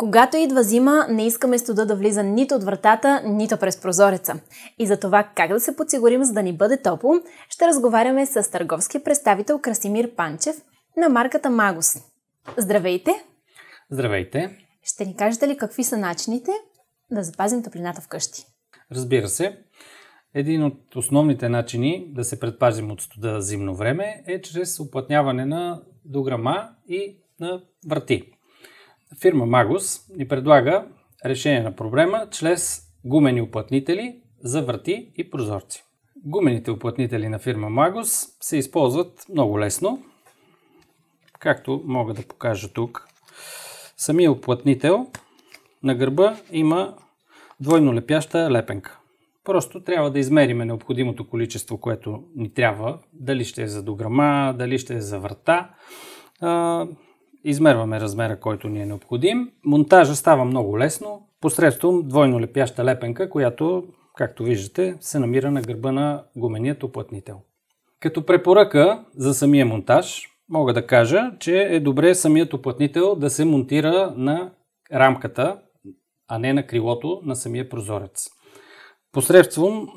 Когато идва зима, не искаме студа да влиза нито от вратата, нито през прозореца. И за това как да се подсигурим, за да ни бъде топло, ще разговаряме с търговски представител Красимир Панчев на марката Магус. Здравейте! Здравейте! Ще ни кажете ли какви са начините да запазим топлината вкъщи? Разбира се. Един от основните начини да се предпазим от студа зимно време е чрез оплътняване на дограма и на врати фирма Магус ни предлага решение на проблема чрез гумени оплътнители за врати и прозорци. Гумените оплътнители на фирма Магус се използват много лесно, както мога да покажа тук. Самия оплътнител на гърба има двойно лепяща лепенка. Просто трябва да измериме необходимото количество, което ни трябва. Дали ще е за дограма, дали ще е за врата. Измерваме размера, който ни е необходим. Монтажа става много лесно посредством двойно лепяща лепенка, която, както виждате, се намира на гърба на гуменият оплътнител. Като препоръка за самия монтаж, мога да кажа, че е добре самият оплътнител да се монтира на рамката, а не на крилото на самия прозорец. Посредством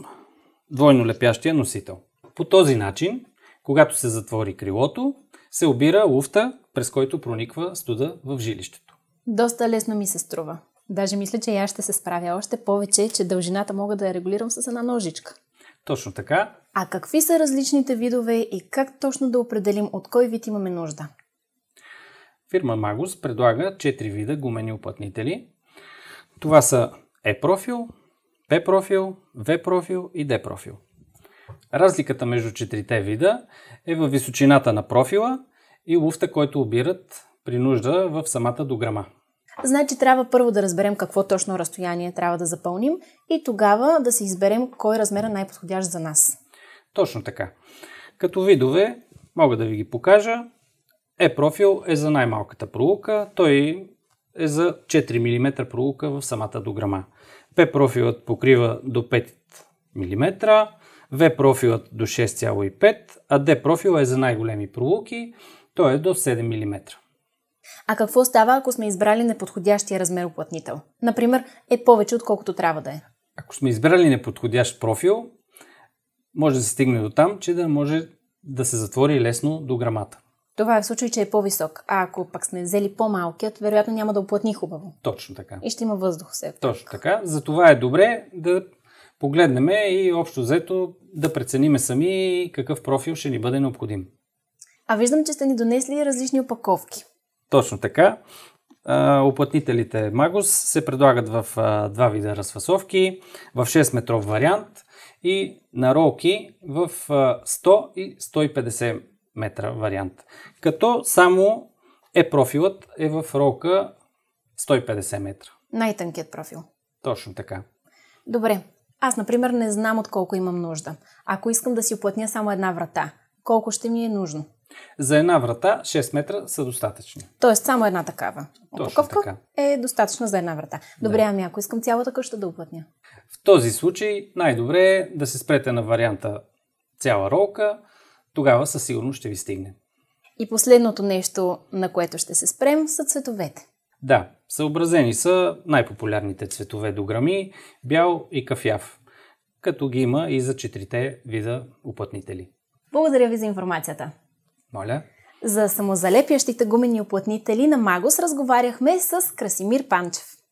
двойно лепящия носител. По този начин когато се затвори крилото, се обира луфта, през който прониква студа в жилището. Доста лесно ми се струва. Даже мисля, че и аз ще се справя още повече, че дължината мога да я регулирам с една ножичка. Точно така. А какви са различните видове и как точно да определим от кой вид имаме нужда? Фирма Магус предлага 4 вида гумени опътнители. Това са E-профил, P-профил, V-профил и D-профил. Разликата между четирите вида е във височината на профила и луфта, който обират при нужда в самата дограма. Значи трябва първо да разберем какво точно разстояние трябва да запълним и тогава да се изберем кой размер е най-подходящ за нас. Точно така. Като видове, мога да ви ги покажа. Е профил е за най-малката пролука, той е за 4 мм пролука в самата дограма. П профилът покрива до 5 мм, V профилът до 6,5, а D профилът е за най-големи пролуки, той е до 7 мм. А какво става, ако сме избрали неподходящия размер оплътнител? Например, е повече отколкото трябва да е. Ако сме избрали неподходящ профил, може да се стигне до там, че да може да се затвори лесно до грамата. Това е в случай, че е по-висок. А ако пък сме взели по-малкият, вероятно няма да оплътни хубаво. Точно така. И ще има въздух все. Точно така. Затова е добре да погледнем и общо взето да прецениме сами какъв профил ще ни бъде необходим. А виждам, че сте ни донесли различни опаковки. Точно така. Оплътнителите Магус се предлагат в два вида разфасовки, в 6-метров вариант и на ролки в 100 и 150 метра вариант. Като само е профилът е в ролка 150 метра. Най-тънкият профил. Точно така. Добре. Аз, например, не знам от колко имам нужда. Ако искам да си оплътня само една врата, колко ще ми е нужно? За една врата 6 метра са достатъчни. Тоест, само една такава опаковка така. е достатъчна за една врата. Добре, да. ами ако искам цялата къща да оплътня? В този случай най-добре е да се спрете на варианта цяла ролка, тогава със сигурност ще ви стигне. И последното нещо, на което ще се спрем, са цветовете. Да, съобразени са най-популярните цветове до грами – бял и кафяв, като ги има и за четирите вида оплътнители. Благодаря ви за информацията. Моля. За самозалепящите гумени оплътнители на Магос разговаряхме с Красимир Панчев.